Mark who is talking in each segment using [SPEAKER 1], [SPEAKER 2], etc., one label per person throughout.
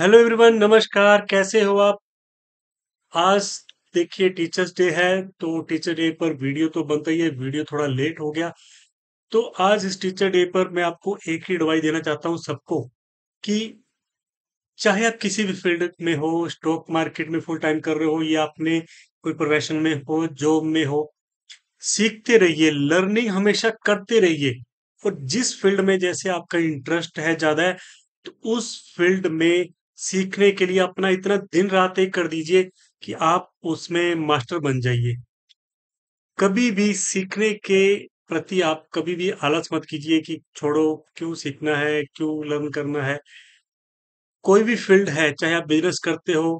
[SPEAKER 1] hello everyone नमस्कार कैसे हो आप आज देखिए टीचर्स डे है तो टीचर डे पर वीडियो तो बनता ही है वीडियो थोड़ा लेट हो गया तो आज इस टीचर डे पर मैं आपको एक ही एडवाइस देना चाहता हूँ सबको कि चाहे आप किसी भी फील्ड में हो स्टॉक मार्केट में फुल टाइम कर रहे हो या अपने कोई प्रोफेशन में हो जॉब में हो सीखते रहिए लर्निंग हमेशा करते रहिए और जिस फील्ड में जैसे आपका इंटरेस्ट है ज्यादा है तो उस फील्ड में सीखने के लिए अपना इतना दिन रात एक कर दीजिए कि आप उसमें मास्टर बन जाइए कभी भी सीखने के प्रति आप कभी भी आलस मत कीजिए कि छोड़ो क्यों सीखना है क्यों लर्न करना है कोई भी फील्ड है चाहे आप बिजनेस करते हो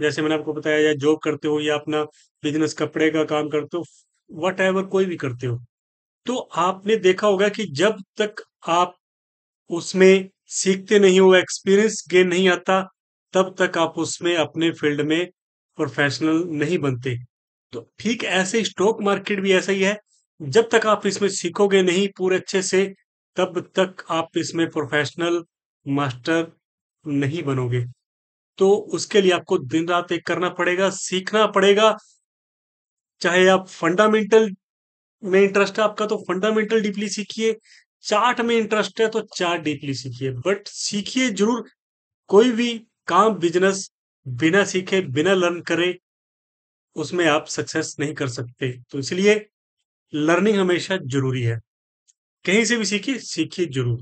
[SPEAKER 1] जैसे मैंने आपको बताया या जॉब करते हो या अपना बिजनेस कपड़े का काम करते हो वट एवर कोई भी करते हो तो आपने देखा होगा कि जब तक आप उसमें सीखते नहीं हो एक्सपीरियंस गेन नहीं आता तब तक आप उसमें अपने फील्ड में प्रोफेशनल नहीं बनते तो ठीक ऐसे स्टॉक मार्केट भी ऐसा ही है जब तक आप इसमें सीखोगे नहीं पूरे अच्छे से तब तक आप इसमें प्रोफेशनल मास्टर नहीं बनोगे तो उसके लिए आपको दिन रात एक करना पड़ेगा सीखना पड़ेगा चाहे आप फंडामेंटल में इंटरेस्ट है आपका तो फंडामेंटल डीपली सीखिए चार्ट में इंटरेस्ट है तो चार्ट डीपली सीखिए बट सीखिए जरूर कोई भी काम बिजनेस बिना सीखे बिना लर्न करे उसमें आप सक्सेस नहीं कर सकते तो इसलिए लर्निंग हमेशा जरूरी है कहीं से भी सीखिए सीखिए जरूर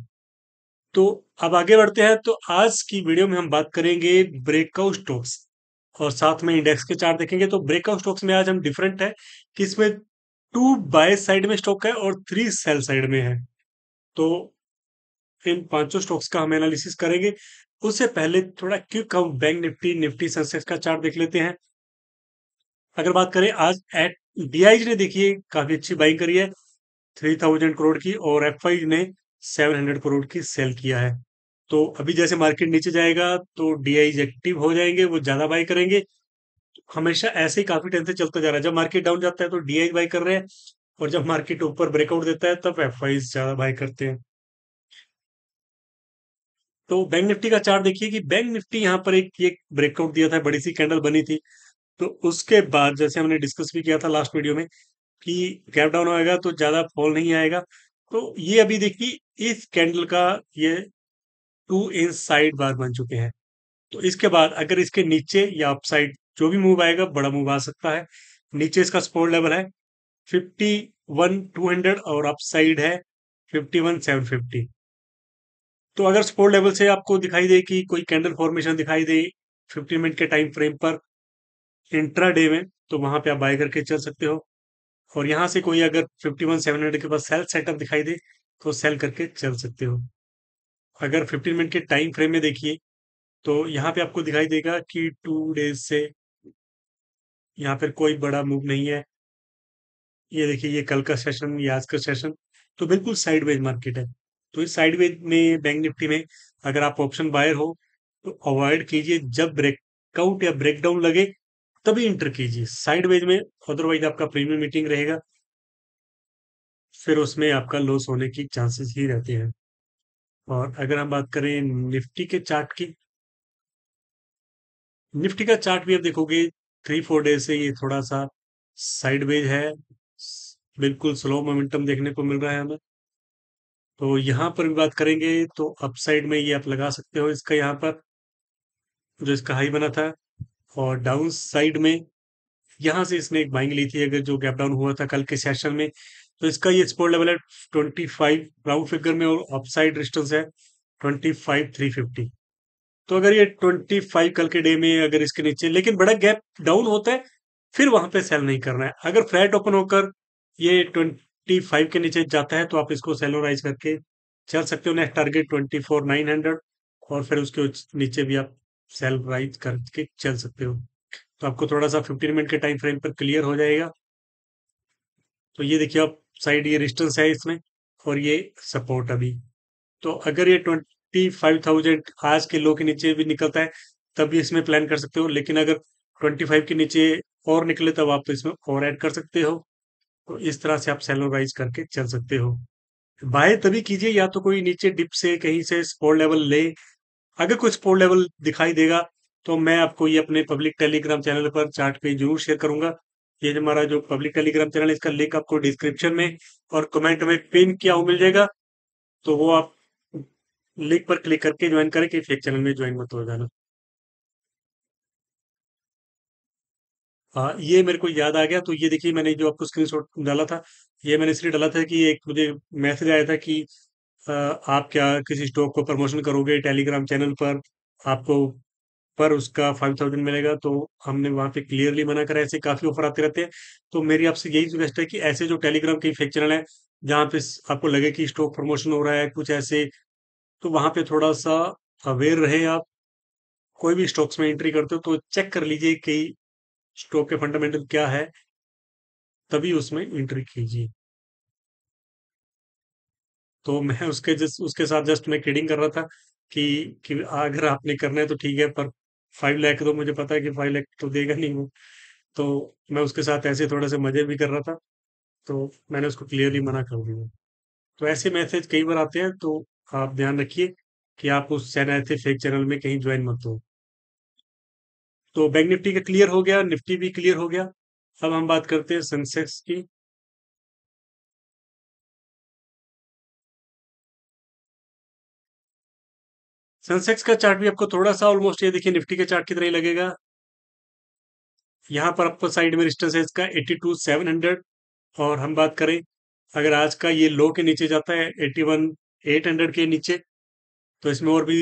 [SPEAKER 1] तो अब आगे बढ़ते हैं तो आज की वीडियो में हम बात करेंगे ब्रेकआउट स्टॉक्स और साथ में इंडेक्स के चार्ट देखेंगे तो ब्रेकआउट स्टॉक्स में आज हम डिफरेंट है कि इसमें टू बाय साइड में स्टॉक है और थ्री सेल साइड में है तो इन पांचों स्टॉक्स का हम एनालिसिस करेंगे उससे पहले थोड़ा क्यों कम बैंक निफ्टी निफ्टी सेंसेक्स का चार्ट देख लेते हैं अगर बात करें आज एट डीआईज ने देखिए काफी अच्छी बाइंग करी है थ्री थाउजेंड करोड़ की और एफ ने सेवन हंड्रेड करोड़ की सेल किया है तो अभी जैसे मार्केट नीचे जाएगा तो डीआईज एक्टिव हो जाएंगे वो ज्यादा बाई करेंगे हमेशा ऐसे ही काफी टाइम से चलता जा रहा है जब मार्केट डाउन जाता है तो डीआई बाई कर रहे हैं और जब मार्केट ऊपर ब्रेकआउट देता है तब एफ ज्यादा बाय करते हैं तो बैंक निफ्टी का चार्ट देखिए कि बैंक निफ्टी यहाँ पर एक ये ब्रेकआउट दिया था बड़ी सी कैंडल बनी थी तो उसके बाद जैसे हमने डिस्कस भी किया था लास्ट वीडियो में कि गैप डाउन आएगा तो ज्यादा फॉल नहीं आएगा तो ये अभी देखिए इस कैंडल का ये टू इंच साइड बार बन चुके हैं तो इसके बाद अगर इसके नीचे या अपसाइड जो भी मूव आएगा बड़ा मूव आ सकता है नीचे इसका स्पोर्ट लेवल है फिफ्टी वन टू हंड्रेड और अपसाइड है फिफ्टी वन सेवन फिफ्टी तो अगर सपोर्ट लेवल से आपको दिखाई दे कि कोई कैंडल फॉर्मेशन दिखाई दे फिफ्टी मिनट के टाइम फ्रेम पर इंट्रा डे में तो वहां पे आप बाय करके चल सकते हो और यहाँ से कोई अगर फिफ्टी वन सेवन हंड्रेड के पास सेल सेटअप दिखाई दे तो सेल करके चल सकते हो अगर फिफ्टीन मिनट के टाइम फ्रेम में देखिए तो यहाँ पे आपको दिखाई देगा कि टू डेज से यहाँ पर कोई बड़ा मूव नहीं है ये देखिए ये कल का सेशन ये आज का सेशन तो बिल्कुल साइडवेज मार्केट है तो इस साइडवेज में बैंक निफ्टी में अगर आप ऑप्शन बायर हो तो अवॉइड कीजिए जब ब्रेकआउट या ब्रेकडाउन लगे तभी इंटर कीजिए साइडवेज में अदरवाइज आपका प्रीमियम मीटिंग रहेगा फिर उसमें आपका लॉस होने की चांसेस ही रहते हैं और अगर हम बात करें निफ्टी के चार्ट की निफ्टी का चार्ट भी आप देखोगे थ्री फोर डेज से ये थोड़ा सा साइडवेज है बिल्कुल स्लो मोमेंटम देखने को मिल रहा है हमें तो यहाँ पर भी बात करेंगे तो अप साइड में ये आप लगा सकते हो इसका यहाँ पर जो इसका हाई बना था और डाउन साइड में यहाँ से इसने एक बाइंग ली थी अगर जो गैप डाउन हुआ था कल के सेशन में तो इसका ये स्पोर्ट लेवल है ट्वेंटी फाइव राउंड फिगर में और अप साइड डिस्टेंस है ट्वेंटी फाइव थ्री फिफ्टी तो अगर ये ट्वेंटी फाइव कल के डे में अगर इसके नीचे लेकिन बड़ा गैप डाउन होता है फिर वहां पे सेल नहीं करना है अगर फ्लैट ओपन होकर ये ट्वेंटी फाइव के नीचे जाता है तो आप इसको सेलोराइज करके चल सकते हो next target twenty four nine hundred और फिर उसके नीचे भी आप सेल राइज करके चल सकते हो तो आपको थोड़ा सा फिफ्टीन मिनट के टाइम फ्रेम पर क्लियर हो जाएगा तो ये देखिए आप साइड ये रिस्टेंस है इसमें और ये सपोर्ट अभी तो अगर ये ट्वेंटी फाइव थाउजेंड आज के लो के नीचे भी निकलता है तब भी इसमें प्लान कर सकते हो लेकिन अगर ट्वेंटी फाइव के नीचे और निकले तब आप इसमें और ऐड कर सकते हो तो इस तरह से आप सेलोराइज करके चल सकते हो बाय तभी कीजिए या तो कोई नीचे डिप से कहीं से स्पोर्ट लेवल ले अगर कोई स्पोर्ट लेवल दिखाई देगा तो मैं आपको ये अपने पब्लिक टेलीग्राम चैनल पर चार्ट पे जरूर शेयर करूंगा ये हमारा जो पब्लिक टेलीग्राम चैनल है इसका लिंक आपको डिस्क्रिप्शन में और कमेंट में पिन किया हुआ मिल जाएगा तो वो आप लिंक पर क्लिक करके ज्वाइन करें कि फेक चैनल में ज्वाइन मत हो जाना आ, हाँ, ये मेरे को याद आ गया तो ये देखिए मैंने जो आपको शॉट डाला था ये मैंने इसलिए डाला था कि एक मुझे मैसेज आया था कि आ, आप क्या किसी स्टॉक को प्रमोशन करोगे टेलीग्राम चैनल पर आपको पर उसका फाइव थाउजेंड मिलेगा तो हमने वहां पे क्लियरली मना करा ऐसे काफी ऑफर आते रहते हैं तो मेरी आपसे यही रिक्वेस्ट है कि ऐसे जो टेलीग्राम के फेक चैनल है जहाँ पे आपको लगे कि स्टॉक प्रमोशन हो रहा है कुछ ऐसे तो वहां पे थोड़ा सा अवेयर रहे आप कोई भी स्टॉक्स में एंट्री करते हो तो चेक कर लीजिए कि स्टॉक के फंडामेंटल क्या है तभी उसमें एंट्री कीजिए तो मैं उसके जस्ट उसके साथ जस्ट मैं ट्रेडिंग कर रहा था कि कि अगर आपने करना है तो ठीक है पर फाइव लैख तो मुझे पता है कि फाइव लैख तो देगा नहीं वो तो मैं उसके साथ ऐसे थोड़े से मजे भी कर रहा था तो मैंने उसको क्लियरली मना कर दिया तो ऐसे मैसेज कई बार आते हैं तो आप ध्यान रखिए कि आप उस चैनल से फेक चैनल में कहीं ज्वाइन मत हो तो बैंक निफ्टी का क्लियर हो गया निफ्टी भी क्लियर हो गया अब हम बात करते हैं सेंसेक्स की सेंसेक्स का चार्ट भी आपको थोड़ा सा ऑलमोस्ट ये देखिए निफ्टी के चार्ट कितना ही लगेगा यहां पर आपको साइड में रिस्टेंस है इसका एट्टी टू सेवन हंड्रेड और हम बात करें अगर आज का ये लो के नीचे जाता है एट्टी वन एट हंड्रेड के नीचे तो इसमें और भी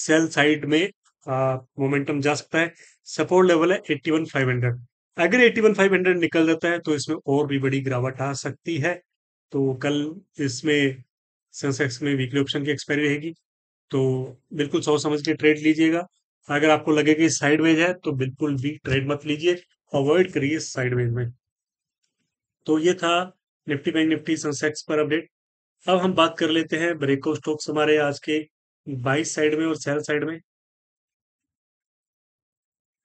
[SPEAKER 1] सेल साइड में मोमेंटम जा सकता है सपोर्ट लेवल है एट्टी वन फाइव हंड्रेड अगर एट्टी वन फाइव हंड्रेड निकल जाता है तो इसमें और भी बड़ी गिरावट आ सकती है तो कल इसमें सेंसेक्स में वीकली ऑप्शन की एक्सपायरी रहेगी तो बिल्कुल सोच समझ के ट्रेड लीजिएगा अगर आपको लगे कि साइडवेज है तो बिल्कुल भी ट्रेड मत लीजिए अवॉइड करिए साइडवेज में तो ये था निफ्टी बैंक निफ्टी सेंसेक्स पर अपडेट अब हम बात कर लेते हैं ब्रेकआउट स्टॉक्स हमारे आज के बाइस साइड में और सेल साइड में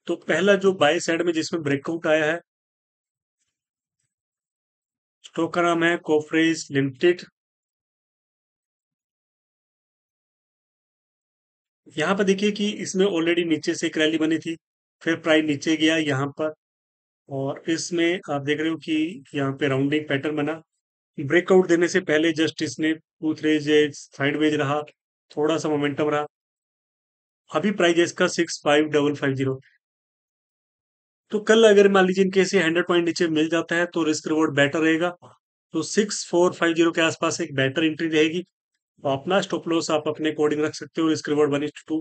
[SPEAKER 1] तो पहला जो बाय साइड में जिसमें ब्रेकआउट आया है स्टॉक का नाम है कोफ्रेज लिमिटेड यहां पर देखिए कि इसमें ऑलरेडी नीचे से एक रैली बनी थी फिर प्राइस नीचे गया यहां पर और इसमें आप देख रहे हो कि यहाँ पे राउंडिंग पैटर्न बना ब्रेकआउट देने से पहले जस्ट इसने टू थ्री साइडवेज रहा थोड़ा सा मोमेंटम रहा अभी प्राइस इसका six five double five zero तो कल अगर मान लीजिए इनके ऐसे हंड्रेड पॉइंट नीचे मिल जाता है तो रिस्क रिवॉर्ड बेटर रहेगा तो सिक्स फोर फाइव जीरो के आसपास एक बेटर एंट्री रहेगी तो अपना स्टॉप लॉस आप अपने अकॉर्डिंग रख सकते हो risk reward one two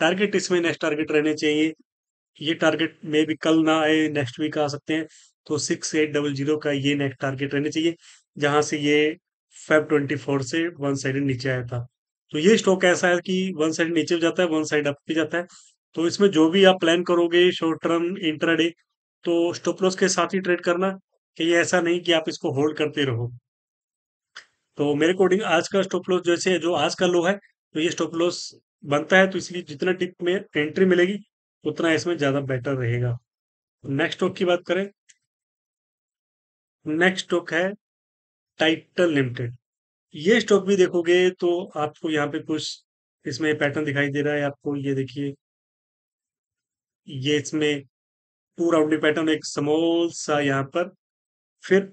[SPEAKER 1] target इसमें नेक्स्ट टारगेट रहने चाहिए ये टारगेट मे भी कल ना आए नेक्स्ट वीक आ सकते हैं तो सिक्स एट डबल जीरो का ये नेक्स्ट टारगेट रहना चाहिए जहां से ये फाइव ट्वेंटी फोर से वन साइड नीचे आया था तो ये स्टॉक ऐसा है कि वन साइड नीचे जाता है वन साइड अप भी जाता है तो इसमें जो भी आप प्लान करोगे शॉर्ट टर्म इंट्राडे तो स्टॉप लॉस के साथ ही ट्रेड करना कि ये ऐसा नहीं कि आप इसको होल्ड करते रहो तो मेरे अकॉर्डिंग आज का स्टॉप लॉस जैसे जो आज का लो है तो ये स्टॉप लॉस बनता है तो इसलिए जितना टिप में एंट्री मिलेगी उतना इसमें ज्यादा बेटर रहेगा नेक्स्ट स्टॉक की बात करें नेक्स्ट स्टॉक है टाइटल लिमिटेड ये स्टॉक भी देखोगे तो आपको यहाँ पे कुछ इसमें पैटर्न दिखाई दे रहा है आपको ये देखिए ये इसमें टू राउंडी पैटर्न एक समोल सा यहाँ पर फिर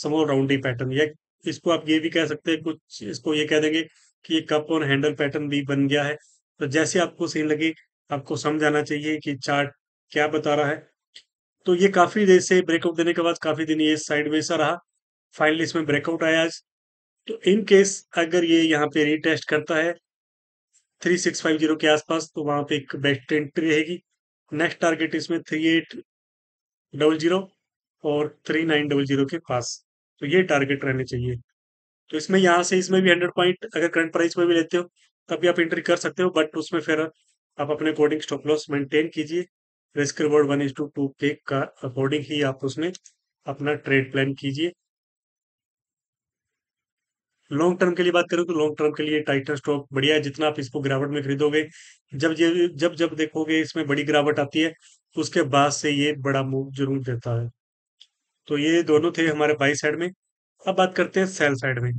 [SPEAKER 1] समोल राउंडी पैटर्न या इसको आप ये भी कह सकते हैं कुछ इसको ये कह देंगे कि ये कप और हैंडल पैटर्न भी बन गया है तो जैसे आपको सही लगे आपको समझ आना चाहिए कि चार्ट क्या बता रहा है तो ये काफी देर से ब्रेकआउट देने के बाद काफी दिन ये साइड में सा रहा फाइनली इसमें ब्रेकआउट आया आज तो इन केस अगर ये यहाँ पे रीटेस्ट करता है थ्री सिक्स फाइव जीरो के आसपास तो वहां पे एक बेस्ट एंट्री रहेगी नेक्स्ट टारगेट इसमें थ्री एट डबल जीरो और थ्री नाइन डबल जीरो के पास तो ये टारगेट रहने चाहिए तो इसमें यहाँ से इसमें भी हंड्रेड पॉइंट अगर करंट प्राइस में भी लेते हो तब भी आप एंट्री कर सकते हो बट उसमें फिर आप अपने अकॉर्डिंग स्टॉप लॉस मेंटेन कीजिए risk reward one is to two के का अकॉर्डिंग ही आप उसमें अपना ट्रेड प्लान कीजिए लॉन्ग टर्म के लिए बात करें तो लॉन्ग टर्म के लिए टाइटन स्टॉक बढ़िया है जितना आप इसको गिरावट में खरीदोगे जब ये जब जब देखोगे इसमें बड़ी गिरावट आती है उसके बाद से ये बड़ा मूव जरूर देता है तो ये दोनों थे हमारे बाई साइड में अब बात करते हैं सेल साइड में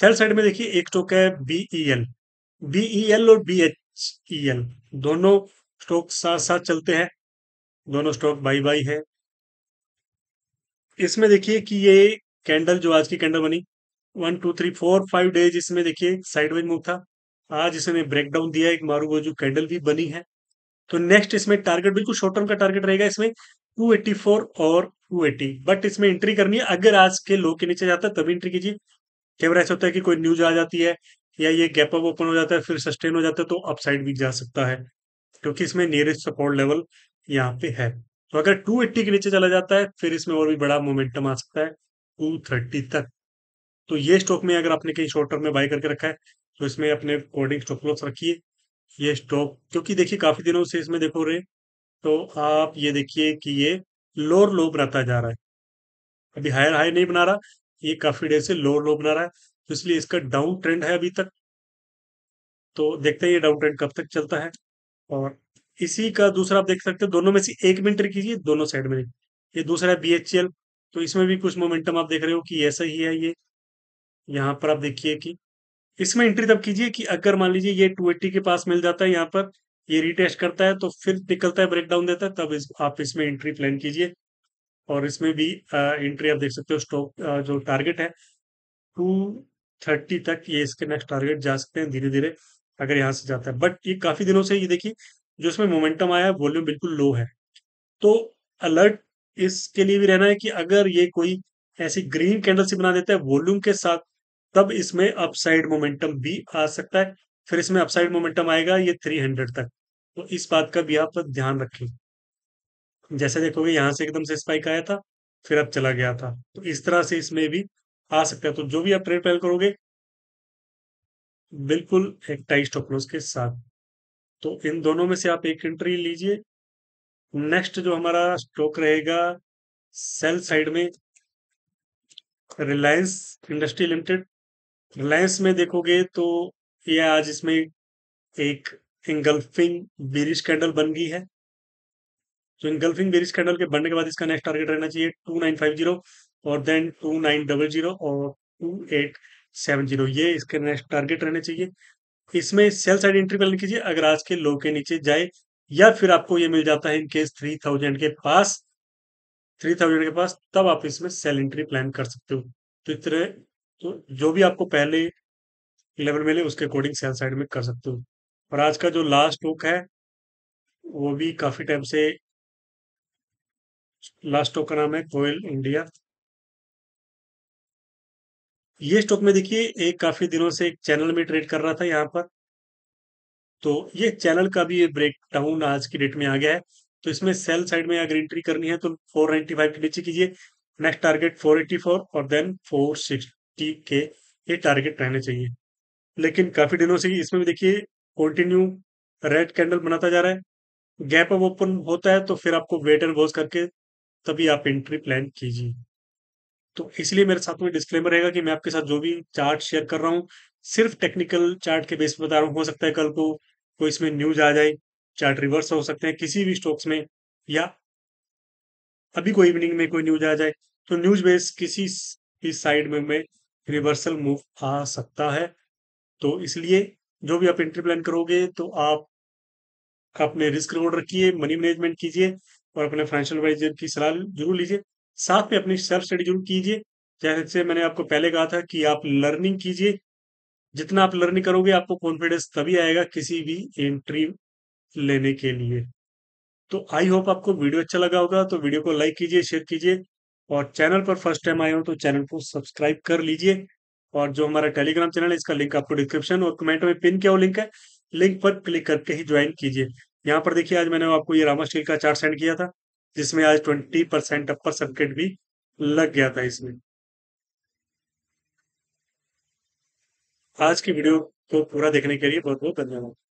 [SPEAKER 1] सेल साइड में देखिए एक स्टॉक है बीई एल बीई एल और बी एच ई एल दोनों स्टॉक साथ साथ चलते हैं दोनों स्टॉक बाई बाई है इसमें देखिए कि ये कैंडल जो आज की कैंडल बनी one two three four five days इसमें देखिए साइडवेज मूव था आज इसने ब्रेक डाउन दिया एक मारू जो कैंडल भी बनी है तो नेक्स्ट इसमें टारगेट बिल्कुल शॉर्ट टर्म का टारगेट रहेगा इसमें 284 और 280 बट इसमें एंट्री करनी है अगर आज के लो के नीचे जाता है तभी एंट्री कीजिए कई बार ऐसा होता है कि कोई न्यूज आ जाती है या ये गैप अप ओपन हो जाता है फिर सस्टेन हो जाता है तो अप साइड भी जा सकता है क्योंकि इसमें नियरेस्ट सपोर्ट लेवल यहाँ पे है तो अगर एट्टी के नीचे चला जाता है फिर इसमें और भी बड़ा मोमेंटम आ सकता है थर्टी तक तो ये स्टॉक में अगर आपने कहीं शॉर्ट टर्म में बाय करके रखा है तो इसमें अपने अकॉर्डिंग स्टॉप लॉस रखिए ये स्टॉक क्योंकि देखिए काफी दिनों से इसमें देखो रहे तो आप ये देखिए कि ये लोअर लो बनाता जा रहा है अभी हायर हाई नहीं बना रहा ये काफी डेर से लोअर लो बना रहा है तो इसलिए इसका डाउन ट्रेंड है अभी तक तो देखते हैं ये डाउन ट्रेंड कब तक चलता है और इसी का दूसरा आप देख सकते हैं दोनों में से एक में कीजिए दोनों साइड में ये दूसरा है बी तो इसमें भी कुछ मोमेंटम आप देख रहे हो कि ऐसा ही है ये यहाँ पर आप देखिए कि इसमें एंट्री तब कीजिए कि अगर मान लीजिए ये एट्टी के पास मिल जाता है यहाँ पर ये रिटेस्ट करता है तो फिर निकलता है ब्रेकडाउन देता है तब इस, आप इसमें एंट्री प्लान कीजिए और इसमें भी एंट्री आप देख सकते हो स्टॉक जो टारगेट है टू थर्टी तक ये इसके नेक्स्ट टारगेट जा सकते हैं धीरे धीरे अगर यहाँ से जाता है बट ये काफी दिनों से ये देखिए जो इसमें मोमेंटम आया है वॉल्यूम बिल्कुल लो है तो अलर्ट इसके लिए भी रहना है कि अगर ये कोई ऐसी ग्रीन कैंडल से बना देता है वॉल्यूम के साथ तब इसमें अपसाइड मोमेंटम भी आ सकता है फिर इसमें अपसाइड मोमेंटम आएगा ये 300 तक तो इस बात का भी आप ध्यान रखें जैसे देखोगे यहां से एकदम से स्पाइक आया था फिर अब चला गया था तो इस तरह से इसमें भी आ सकता है तो जो भी आप ट्रेड पहल करोगे बिल्कुल एक टाइट स्टॉप लॉस के साथ तो इन दोनों में से आप एक एंट्री लीजिए नेक्स्ट जो हमारा स्टॉक रहेगा सेल साइड में रिलायंस इंडस्ट्री लिमिटेड रिलायंस में देखोगे तो ये आज इसमें एक इंगल्फिंग बेरिश कैंडल बन गई है तो इंगल्फिंग बेरिश कैंडल के बनने के बाद इसका नेक्स्ट टारगेट रहना चाहिए टू नाइन फाइव जीरो और then two nine double zero और टू एट सेवन जीरो ये इसके नेक्स्ट टारगेट रहने चाहिए इसमें सेल साइड एंट्री पहले कीजिए अगर आज के लो के नीचे जाए या फिर आपको ये मिल जाता है इनकेस थ्री थाउजेंड के पास थ्री थाउजेंड के पास तब आप इसमें सेल एंट्री प्लान कर सकते हो तो इस तरह तो जो भी आपको पहले लेवल मिले उसके अकॉर्डिंग सेल साइड में कर सकते हो और आज का जो लास्ट हुक है वो भी काफ़ी टाइम से लास्ट स्टॉक का नाम है कोयल इंडिया ये स्टॉक में देखिए एक काफ़ी दिनों से एक चैनल में ट्रेड कर रहा था यहाँ पर तो ये चैनल का भी ब्रेक डाउन आज की डेट में आ गया है तो इसमें सेल साइड में अगर एंट्री करनी है तो 495 के नीचे कीजिए नेक्स्ट टारगेट 484 और देन टी के ये टारगेट रहने चाहिए लेकिन काफी दिनों से इसमें भी देखिए कंटिन्यू रेड कैंडल बनाता जा रहा है गैप अब ओपन होता है तो फिर आपको वेट एंड वॉच करके तभी आप एंट्री प्लान कीजिए तो इसलिए मेरे साथ में डिस्क्लेमर रहेगा कि मैं आपके साथ जो भी चार्ट शेयर कर रहा हूँ सिर्फ टेक्निकल चार्ट के बेस पर बता रहा हूँ हो सकता है कल को कोई इसमें न्यूज आ जाए चार्ट रिवर्स हो सकते हैं किसी भी स्टॉक्स में या अभी कोई इवनिंग में कोई न्यूज आ जाए तो न्यूज बेस किसी भी साइड में मैं रिवर्सल मूव आ सकता है तो इसलिए जो भी आप एंट्री प्लान करोगे तो आप अपने रिस्क रिवॉर्ड रखिए मनी मैनेजमेंट कीजिए और अपने फाइनेंशियल एडवाइजर की सलाह जरूर लीजिए साथ में अपनी सेल्फ स्टडी जरूर कीजिए जैसे मैंने आपको पहले कहा था कि आप लर्निंग कीजिए जितना आप लर्निंग करोगे आपको कॉन्फिडेंस तभी आएगा किसी भी एंट्री लेने के लिए तो आई होप आपको वीडियो अच्छा लगा होगा तो वीडियो को लाइक कीजिए शेयर कीजिए और चैनल पर फर्स्ट टाइम आए हो तो चैनल को सब्सक्राइब कर लीजिए और जो हमारा टेलीग्राम चैनल है इसका लिंक आपको डिस्क्रिप्शन और कमेंट में पिन किया लिंक है लिंक पर क्लिक करके ही ज्वाइन कीजिए यहाँ पर देखिए आज मैंने आपको ये रामा स्टील का चार्ट सेंड किया था जिसमें आज ट्वेंटी परसेंट अपर सर्किट भी लग गया था इसमें आज की वीडियो को पूरा देखने के लिए बहुत बहुत धन्यवाद